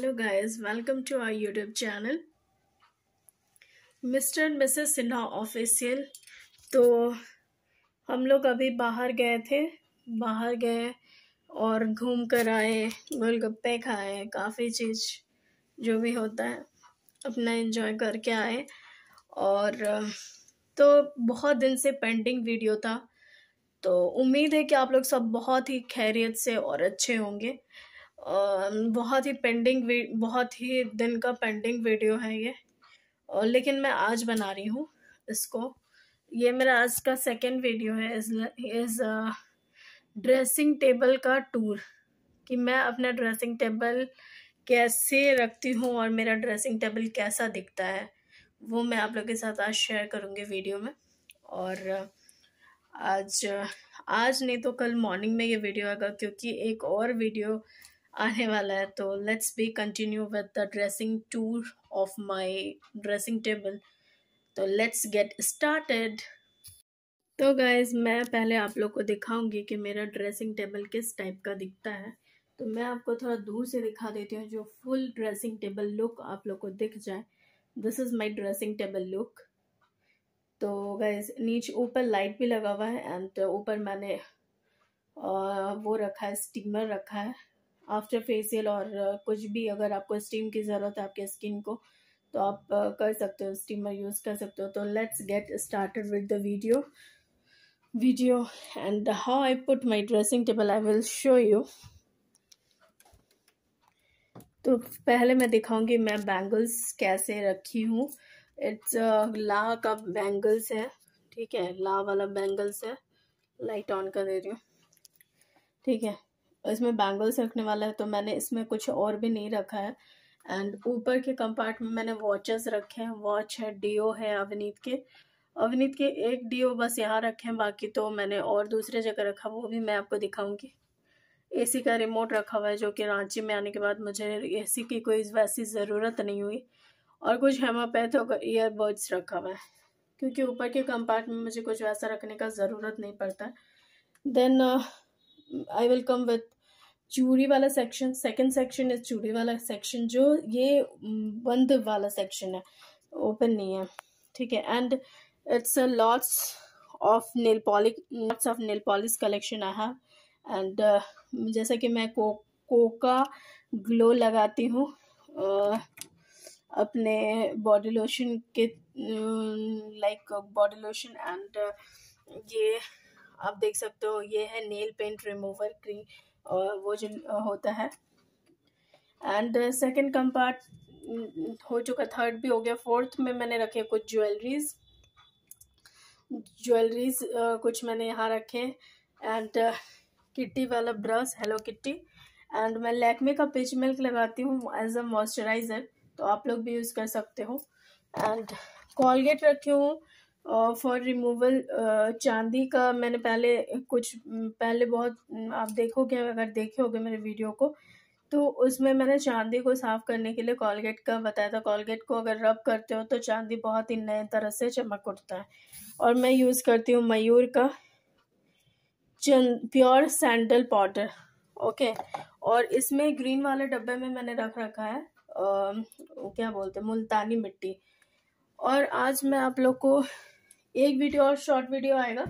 hello guys welcome to our YouTube channel Mr and Mrs Sinha official तो हम लोग अभी बाहर गए थे बाहर गए और घूम कर आए गोलगप्पे खाए काफ़ी चीज़ जो भी होता है अपना एंजॉय करके आए और तो बहुत दिन से पेंडिंग वीडियो था तो उम्मीद है कि आप लोग सब बहुत ही खैरियत से और अच्छे होंगे बहुत ही पेंडिंग बहुत ही दिन का पेंडिंग वीडियो है ये और लेकिन मैं आज बना रही हूँ इसको ये मेरा आज का सेकेंड वीडियो है इस, ड्रेसिंग टेबल का टूर कि मैं अपना ड्रेसिंग टेबल कैसे रखती हूँ और मेरा ड्रेसिंग टेबल कैसा दिखता है वो मैं आप लोग के साथ आज शेयर करूँगी वीडियो में और आज आज नहीं तो कल मॉर्निंग में ये वीडियो आएगा क्योंकि एक और वीडियो आने वाला है तो let's be continue with the dressing tour of my dressing table तो लेट्स गेट स्टार्टेड तो गाइज मैं पहले आप लोग को दिखाऊंगी कि मेरा ड्रेसिंग टेबल किस टाइप का दिखता है तो मैं आपको थोड़ा दूर से दिखा देती हूँ जो फुल ड्रेसिंग टेबल लुक आप लोग को दिख जाए this is my dressing table look तो गैस नीचे ऊपर लाइट भी लगा हुआ है एंड ऊपर मैंने वो रखा है स्टीमर रखा है आफ्टर फेसियल और कुछ भी अगर आपको स्टीम की ज़रूरत है आपके स्किन को तो आप uh, कर सकते हो स्टीमर यूज़ कर सकते हो तो let's get started with the video video and how I put my dressing table I will show you तो पहले मैं दिखाऊंगी मैं बैंगल्स कैसे रखी हूँ इट्स uh, ला का बैंगल्स है ठीक है ला वाला बैंगल्स है लाइट ऑन कर दे रही हूँ ठीक है इसमें बैंगल्स रखने वाला है तो मैंने इसमें कुछ और भी नहीं रखा है एंड ऊपर के कंपार्ट में मैंने वॉचेस रखे हैं वॉच है डीओ है अवनीत के अवनीत के एक डीओ बस यहाँ रखे हैं बाकी तो मैंने और दूसरे जगह रखा वो भी मैं आपको दिखाऊंगी एसी का रिमोट रखा हुआ है जो कि रांची में आने के बाद मुझे ए की कोई वैसी ज़रूरत नहीं हुई और कुछ हेमापैथ और ईयरबड्स रखा हुआ है क्योंकि ऊपर के कंपार्ट में मुझे कुछ वैसा रखने का ज़रूरत नहीं पड़ता then I will come with चूड़ी वाला सेक्शन सेकंड सेक्शन इज चूड़ी वाला सेक्शन जो ये बंद वाला सेक्शन है ओपन नहीं है ठीक है and it's a lots of nail polish lots of nail polish collection I have and जैसा कि मैं को कोका ग्लो लगाती हूँ uh, अपने बॉडी लोशन के लाइक बॉडी लोशन एंड ये आप देख सकते हो ये है नेल पेंट रिमूवर क्रीम वो जो होता है एंड सेकेंड कम्पार्ट हो चुका थर्ड भी हो गया फोर्थ में मैंने रखे कुछ ज्वेलरीज ज्वेलरीज uh, कुछ मैंने यहाँ रखे एंड किट्टी वाला ब्रश हेलो किट्टी एंड मैं लैकमे का पिच मिल्क लगाती हूँ एज अ मॉइस्चराइज़र तो आप लोग भी यूज़ कर सकते हो एंड कॉलगेट रखी हूँ फॉर रिमूवल uh, चांदी का मैंने पहले कुछ पहले बहुत आप देखोगे अगर देखे होगे मेरे वीडियो को तो उसमें मैंने चांदी को साफ़ करने के लिए कॉलगेट का बताया था कॉलगेट को अगर रब करते हो तो चांदी बहुत ही नए तरह से चमक उठता है और मैं यूज़ करती हूँ मयूर का चंद प्योर सैंडल पाउडर ओके और इसमें ग्रीन वाले डब्बे में मैंने रख रखा है आ, क्या बोलते हैं मुल्तानी मिट्टी और आज मैं आप लोग को एक वीडियो और शॉर्ट वीडियो आएगा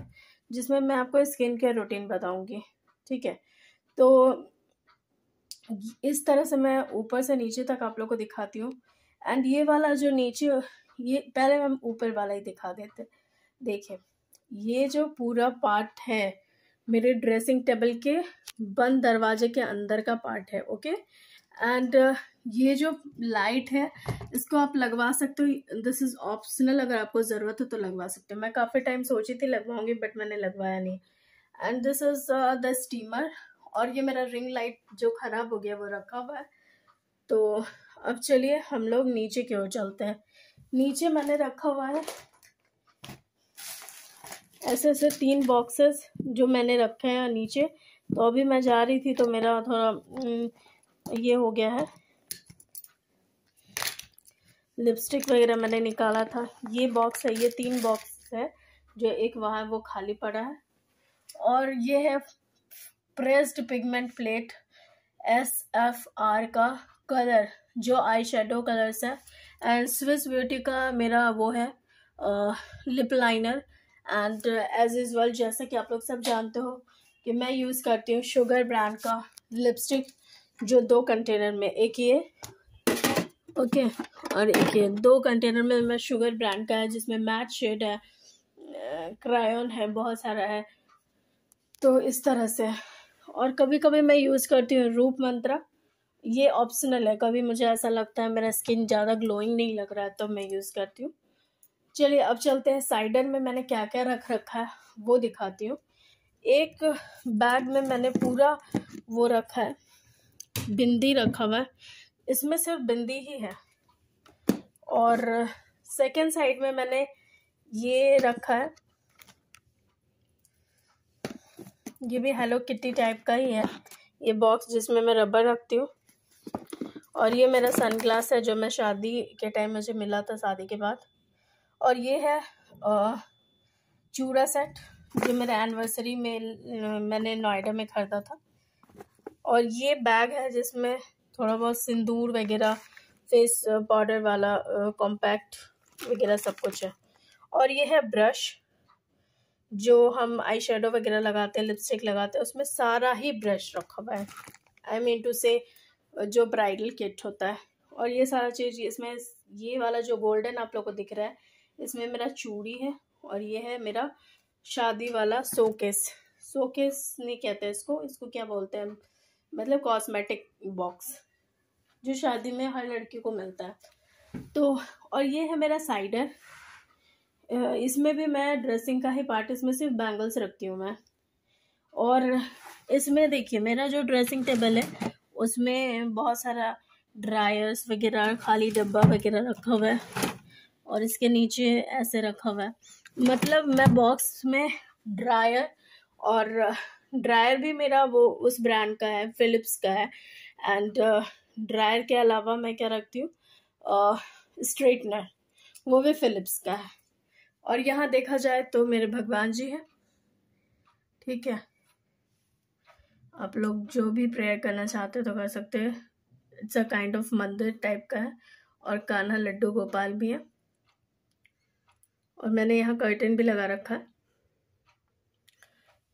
जिसमें मैं आपको स्किन केयर रूटीन बताऊंगी ठीक है तो इस तरह से मैं ऊपर से नीचे तक आप लोग को दिखाती हूँ एंड ये वाला जो नीचे ये पहले हम ऊपर वाला ही दिखा देते देखिए ये जो पूरा पार्ट है मेरे ड्रेसिंग टेबल के बंद दरवाजे के अंदर का पार्ट है ओके एंड uh, ये जो लाइट है इसको आप लगवा सकते हो दिस इज़ ऑप्शनल अगर आपको ज़रूरत हो तो लगवा सकते हो मैं काफ़ी टाइम सोची थी लगवाऊंगी बट मैंने लगवाया नहीं and this is the steamer और ये मेरा रिंग लाइट जो ख़राब हो गया वो रखा हुआ है तो अब चलिए हम लोग नीचे की ओर चलते हैं नीचे मैंने रखा हुआ है ऐसे ऐसे तीन बॉक्सेस जो मैंने रखे हैं नीचे तो अभी मैं जा रही थी तो मेरा थोड़ा ये हो गया है लिपस्टिक वगैरह मैंने निकाला था ये बॉक्स है ये तीन बॉक्स है जो एक वहाँ वो खाली पड़ा है और ये है pressed pigment plate S F R का कलर जो आई शेडो कलर्स है एंड स्विस ब्यूटी का मेरा वो है lip liner and as is well जैसा कि आप लोग सब जानते हो कि मैं यूज़ करती हूँ शुगर ब्रांड का लिपस्टिक जो दो कंटेनर में एक ये ओके और एक ये दो कंटेनर में मैं शुगर ब्रांड का है जिसमें मैच शेड है क्रायोन है बहुत सारा है तो इस तरह से और कभी कभी मैं यूज़ करती हूँ रूप मंत्रा ये ऑप्शनल है कभी मुझे ऐसा लगता है मेरा स्किन ज़्यादा ग्लोइंग नहीं लग रहा है तो मैं यूज़ करती हूँ चलिए अब चलते हैं साइडर में मैंने क्या क्या रख रखा है वो दिखाती हूँ एक बैग में मैंने पूरा वो रखा है बिंदी रखा हुआ है इसमें सिर्फ बिंदी ही है और सेकेंड साइड में मैंने ये रखा है ये भी हेलो किटी टाइप का ही है ये बॉक्स जिसमें मैं रबर रखती हूँ और ये मेरा सनग्लास है जो मैं शादी के टाइम मुझे मिला था शादी के बाद और ये है चूड़ा सेट जो मेरा एनिवर्सरी में मैंने नोएडा में ख़रीदा था और ये बैग है जिसमें थोड़ा बहुत सिंदूर वगैरह फेस पाउडर वाला कॉम्पैक्ट वगैरह सब कुछ है और ये है ब्रश जो हम आई शेडो वगैरह लगाते हैं लिपस्टिक लगाते हैं उसमें सारा ही ब्रश रखा हुआ है आई मीन टू से जो ब्राइडल किट होता है और ये सारा चीज़ इसमें ये वाला जो गोल्डन आप लोग को दिख रहा है इसमें मेरा चूड़ी है और ये है मेरा शादी वाला सोकेस सोकेस नहीं कहते इसको इसको क्या बोलते हैं मतलब कॉस्मेटिक बॉक्स जो शादी में हर लड़की को मिलता है तो और ये है मेरा साइडर इसमें भी मैं ड्रेसिंग का ही पार्ट इसमें सिर्फ बैंगल्स रखती हूँ मैं और इसमें देखिए मेरा जो ड्रेसिंग टेबल है उसमें बहुत सारा ड्रायर्स वगैरह खाली डब्बा वगैरह रखा हुआ है और इसके नीचे ऐसे रखा हुआ है मतलब मैं बॉक्स में ड्रायर और ड्रायर भी मेरा वो उस ब्रांड का है फिलिप्स का है एंड uh, ड्रायर के अलावा मैं क्या रखती हूँ स्ट्रेटनर uh, वो भी फिलिप्स का है और यहाँ देखा जाए तो मेरे भगवान जी हैं ठीक है आप लोग जो भी प्रेयर करना चाहते हो तो कर सकते हैं इट्स अ काइंड ऑफ मंदिर टाइप का है और कान्हा लड्डू गोपाल भी है और मैंने यहाँ कर्टन भी लगा रखा है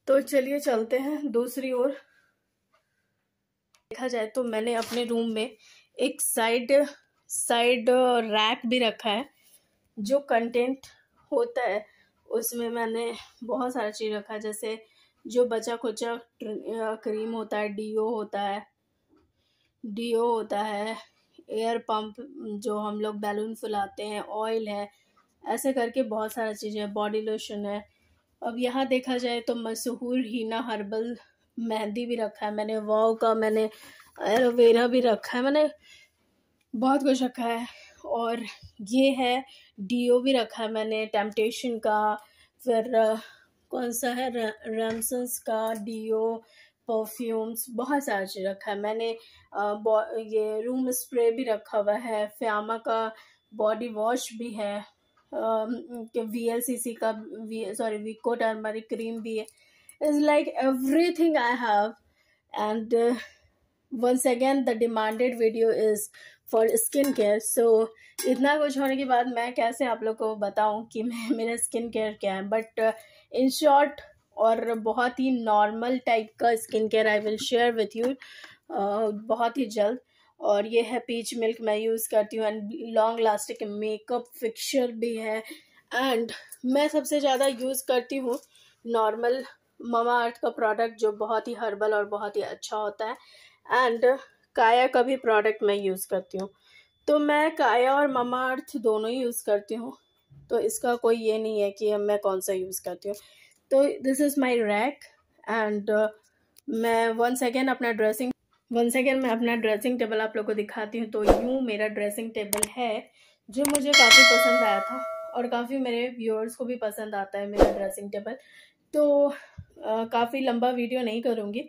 तो चलिए चलते हैं दूसरी ओर देखा जाए तो मैंने अपने रूम में एक साइड साइड रैक भी रखा है जो कंटेंट होता है उसमें मैंने बहुत सारा चीज़ रखा है जैसे जो बचा खुचा क्रीम होता है डीओ होता है डीओ होता है एयर पंप जो हम लोग बैलून फुलाते हैं ऑयल है ऐसे करके बहुत सारा चीज़ें बॉडी लोशन है अब यहाँ देखा जाए तो मशहूर हीना हर्बल मेहंदी भी रखा है मैंने वाव का मैंने एलोवेरा भी रखा है मैंने बहुत कुछ रखा है और ये है डीओ भी रखा है मैंने टेम्पटेशन का फिर कौन सा है रैमसन्स का डीओ परफ्यूम्स बहुत सारा चीज़ रखा है मैंने आ, ये रूम स्प्रे भी रखा हुआ है फ्यामा का बॉडी वॉश भी है वी एल सी सी का सॉरी विको टर्मरिक क्रीम भी है is like everything I have and once again the demanded video is for skin care so इतना कुछ होने के बाद मैं कैसे आप लोग को बताऊँ कि मैं मेरा स्किन केयर क्या है बट इन शॉर्ट और बहुत ही नॉर्मल टाइप का skin care I will share with you बहुत ही जल्द और ये है पीच मिल्क मैं यूज़ करती हूँ and long lasting makeup fixer भी है एंड मैं सबसे ज़्यादा यूज़ करती हूँ नॉर्मल ममा अर्थ का प्रोडक्ट जो बहुत ही हर्बल और बहुत ही अच्छा होता है एंड काया का भी प्रोडक्ट मैं यूज़ करती हूँ तो मैं काया और ममा अर्थ दोनों ही यूज़ करती हूँ तो इसका कोई ये नहीं है कि मैं कौन सा यूज़ करती हूँ तो this is my rack and मैं वंस अगेन अपना ड्रेसिंग वन सेकेंड मैं अपना ड्रेसिंग टेबल आप लोग को दिखाती हूँ तो यूँ मेरा ड्रेसिंग टेबल है जो मुझे काफ़ी पसंद आया था और काफ़ी मेरे व्यूअर्स को भी पसंद आता है मेरा ड्रेसिंग टेबल तो काफ़ी लंबा वीडियो नहीं करूँगी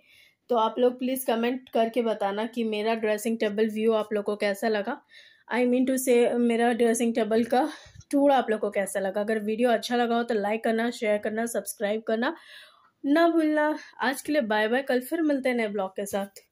तो आप लोग प्लीज़ कमेंट करके बताना कि मेरा ड्रेसिंग टेबल व्यू आप लोग को कैसा लगा आई मीन टू से मेरा ड्रेसिंग टेबल का टूर आप लोग को कैसा लगा अगर वीडियो अच्छा लगा हो तो लाइक करना शेयर करना सब्सक्राइब करना ना भूलना आज के लिए बाय बाय कल फिर मिलते हैं नए ब्लॉग के साथ